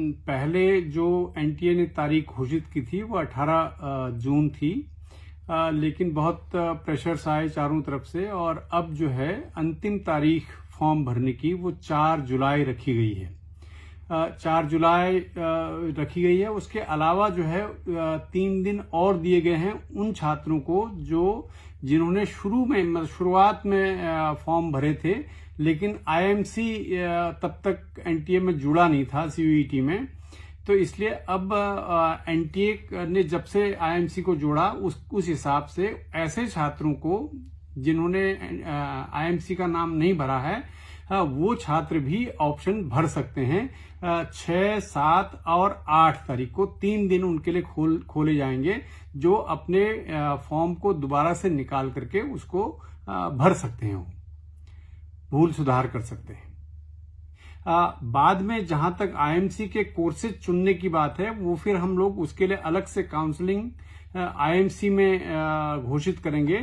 पहले जो एनटीए ने तारीख घोषित की थी वो 18 जून थी लेकिन बहुत प्रेशर्स आए चारों तरफ से और अब जो है अंतिम तारीख फॉर्म भरने की वो 4 जुलाई रखी गई है चार जुलाई रखी गई है उसके अलावा जो है तीन दिन और दिए गए हैं उन छात्रों को जो जिन्होंने शुरू में मतलब शुरुआत में फॉर्म भरे थे लेकिन आईएमसी तब तक एनटीए में जुड़ा नहीं था सीयूईटी e में तो इसलिए अब एनटीए ने जब से आईएमसी को जोड़ा उस उस हिसाब से ऐसे छात्रों को जिन्होंने आईएमसी का नाम नहीं भरा है हाँ, वो छात्र भी ऑप्शन भर सकते हैं छह सात और आठ तारीख को तीन दिन उनके लिए खोल खोले जाएंगे जो अपने फॉर्म को दोबारा से निकाल करके उसको भर सकते हैं भूल सुधार कर सकते हैं आ, बाद में जहां तक आईएमसी के कोर्सेज चुनने की बात है वो फिर हम लोग उसके लिए अलग से काउंसलिंग आईएमसी में घोषित करेंगे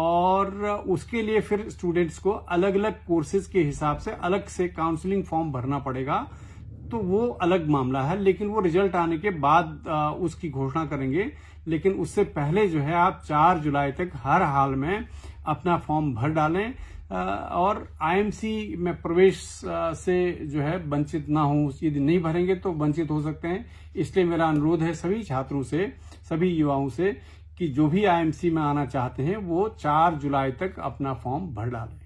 और उसके लिए फिर स्टूडेंट्स को अलग अलग कोर्सेज के हिसाब से अलग से काउंसलिंग फॉर्म भरना पड़ेगा तो वो अलग मामला है लेकिन वो रिजल्ट आने के बाद आ, उसकी घोषणा करेंगे लेकिन उससे पहले जो है आप 4 जुलाई तक हर हाल में अपना फॉर्म भर डालें और आईएमसी में प्रवेश से जो है वंचित ना हो यदि नहीं भरेंगे तो वंचित हो सकते हैं इसलिए मेरा अनुरोध है सभी छात्रों से सभी युवाओं से कि जो भी आईएमसी में आना चाहते हैं वो 4 जुलाई तक अपना फॉर्म भर डालें